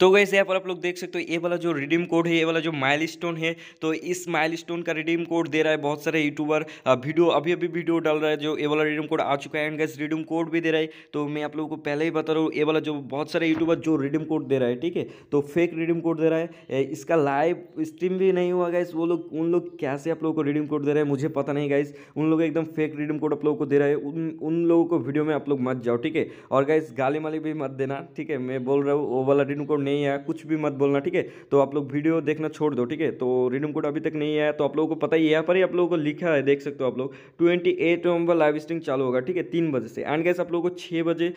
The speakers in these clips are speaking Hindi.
तो वैसे यहाँ पर आप लोग देख सकते हो ये वाला जो रिडीम कोड है ये वाला जो माइल है तो इस माइल का रिडीम कोड दे रहा है बहुत सारे यूट्यूबर वीडियो अभी अभी वीडियो डाल रहा है जो ए वाला रिडीम कोड आ चुका है एंड गैस रिडीम कोड भी दे रहा है तो मैं आप लोगों को पहले ही बता रहा हूँ ए वाला जो बहुत सारे यूट्यूबर जो रिडीम कोड दे रहा है ठीक है तो फेक रिडीम कोड दे रहा है इसका लाइव स्ट्रीम भी नहीं हुआ गाइस वो लोग उन लोग कैसे आप लोगों को रिडीम कोड दे रहे हैं मुझे पता नहीं गाइस उन लोग एकदम फेक रिडीम कोड आप लोगों को दे रहा है उन उन लोगों को वीडियो में आप लोग मत जाओ ठीक है और गाइस गाली माली भी मत देना ठीक है मैं बोल रहा हूँ वो वाला रिडीम कोड नहीं आया कुछ भी मत बोलना ठीक है तो आप लोग वीडियो देखना छोड़ दो ठीक है तो रिडीम कोड अभी तक नहीं आया तो आप लोगों को पता ही यहाँ पर ही आप लोगों को लिखा है देख सकते हो आप लोग twenty eight November live stream चालू होगा ठीक है तीन बजे से एंड गैस आप लोगों को छः बजे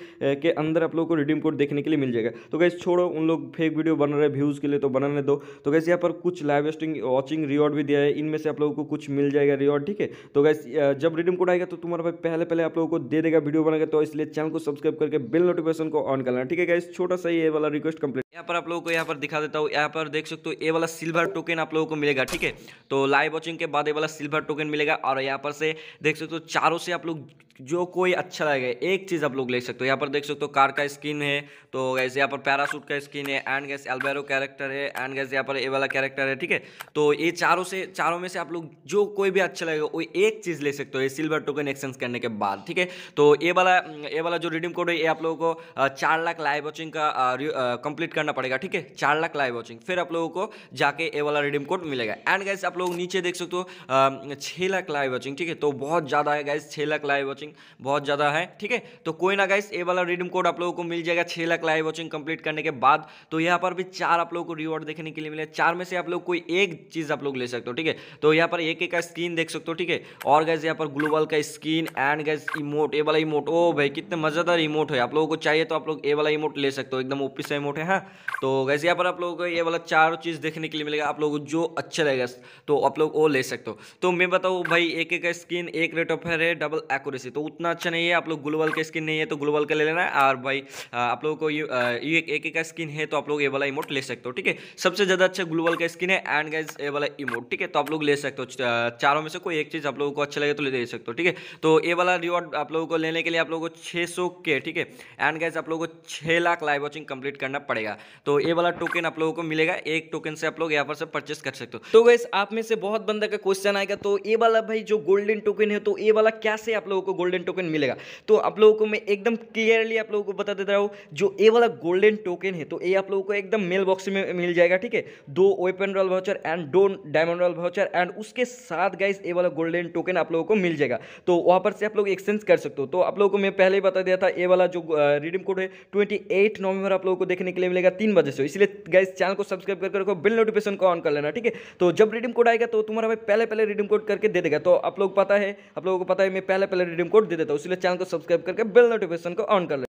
के अंदर आप लोगों को रिडीम कोड देखने के लिए मिल जाएगा तो गैस छोड़ो उन लोग फेक वीडियो बना रहे व्यूज़ के लिए तो बनाने दो तो गैस यहाँ पर कुछ लाइव स्ट्रीम वॉचिंग रिवॉर्ड भी दिया है इनमें से आप लोगों को कुछ मिल जाएगा रिवॉर्ड ठीक है तो गैस जब रिडीम कोड आएगा तो तुम्हारा भाई पहले पहले आप लोगों को दे देगा वीडियो बनाएगा तो इसलिए चैनल को सब्सक्राइब करके बिल नोटिफिकेशन को ऑन करना ठीक है गैस छोटा सा ये वाला रिक्वेस्ट कंप्लीट यहाँ पर आप लोगों को यहाँ पर दिखा देता हूँ यहाँ पर देख सकते हो ये वाला सिल्वर टोकन आप लोगों को मिलेगा ठीक है तो लाइव वॉचिंग के बाद ये वाला सिल्वर टोकन मिलेगा और यहाँ पर से देख सकते हो चारों से आप लोग जो कोई अच्छा लगेगा एक चीज़ आप लोग ले सकते हो यहाँ पर देख सकते हो कार का स्किन है तो गैस यहाँ पर पैरासूट का स्किन है एंड गैस एल्बेरो कैरेक्टर है एंड गैस यहाँ पर ए वाला कैरेक्टर है ठीक है तो ये चारों से चारों में से आप लोग जो कोई भी अच्छा लगेगा वो एक चीज़ ले सकते हो ये सिल्वर टोकन एक्सचेंज करने के बाद ठीक है तो ए वाला ए वाला जो रिडीम कोड है ये आप लोगों को चार लाख लाइव वॉचिंग का कंप्लीट करना पड़ेगा ठीक है चार लाख लाइव वॉचिंग फिर आप लोगों को जाके ए वाला रिडीम कोड मिलेगा एंड गैस आप लोग नीचे देख सकते हो छः लाख लाइव वॉचिंग ठीक है तो बहुत ज़्यादा है गैस छः लाख लाइव वॉचिंग बहुत ज़्यादा है ठीक है तो कोई ना गाइस ए वाला रिडीम कोड आप लोगों को मिल जाएगा छः लाख लाइव वॉचिंग कंप्लीट करने के बाद तो यहाँ पर भी चार आप लोगों को रिवॉर्ड देखने के लिए मिले चार में से आप लोग कोई एक चीज़ आप लोग ले सकते हो ठीक है तो यहाँ पर एक एक का स्क्रीन देख सकते हो ठीक है और गैस यहाँ पर ग्लोबल का स्क्रीन एंड गैस इमोट ए वाला इमोट ओ भाई कितने मज़ेदार इमोट है आप लोगों को चाहिए तो आप लोग ए वाला इमोट ले सकते हो एकदम ओपी सा इमोट है हाँ तो गैस यहाँ पर आप लोगों को ये वाला चार चीज़ देखने के लिए मिलेगा आप लोगों को जो अच्छा लगेगा तो आप लोग वो ले सकते हो तो मैं बताऊँ भाई एक एक का स्क्रीन एक रेट ऑफ है डबल एक्यूरेसी तो उतना अच्छा नहीं है आप लोग ग्लोबल का स्किन नहीं है तो ग्लोबल का ले लेना है और भाई आप लोगों को ये एक एक का स्किन है तो आप लोग ये वाला इमोट ले सकते हो ठीक है सबसे ज़्यादा अच्छा ग्लोबल का स्किन है एंड गाइज ये वाला इमोट ठीक है तो आप लोग ले सकते हो चारों में से कोई एक चीज़ आप लोगों को अच्छा लगे तो ले सकते हो ठीक है तो ये वाला रिवॉर्ड आप लोगों को लेने के लिए आप लोगों को छः के ठीक है एंड गाइज आप लोगों को छः लाख लाइव वॉचिंग कंप्लीट करना पड़ेगा तो ये वाला टोकन आप लोगों को मिलेगा एक टोकन से आप लोग यहाँ पर से परचेस कर सकते हो तो गैस आप में से बहुत बंदा का क्वेश्चन आएगा तो ये वाला भाई जो गोल्डन टोकन है तो ये वाला कैसे आप लोगों को गोल्डन टोकन मिलेगा तो आप लोगों को मैं एकदम क्लियरली आप लोगों को बता देता हूँ जो ए वाला गोल्डन टोकन है तो ये आप लोगों को एकदम मेल बॉक्स में मिल जाएगा ठीक है दो वेपन रॉल वाउचर एंड दो डायमंड रॉल वाउचर एंड उसके साथ गाइस ए वाला गोल्डन टोकन आप लोगों को मिल जाएगा तो वहाँ पर से आप लोग एक्सचेंज कर सकते हो तो आप लोगों को मैं पहले ही बता दिया था ए वाला जो रिडीम कोड है ट्वेंटी नवंबर आप लोगों को देखने के लिए मिलेगा तीन बजे से इसलिए गाइस चैनल को सब्सक्राइब कर रखो बिल नोटिफिकेशन को ऑन कर लेना ठीक है तो जब रिडीम कोड आएगा तो तुम्हारा भाई पहले पहले रिडीम कोड करके दे देगा तो आप लोग पता है आप लोगों को पता है मैं पहले पहले रिडीम कोड दे देता हूँ इसलिए चैनल को सब्सक्राइब करके बेल नोटिफिकेशन को ऑन कर ले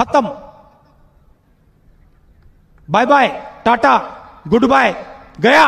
खत्म bye bye tata good bye गया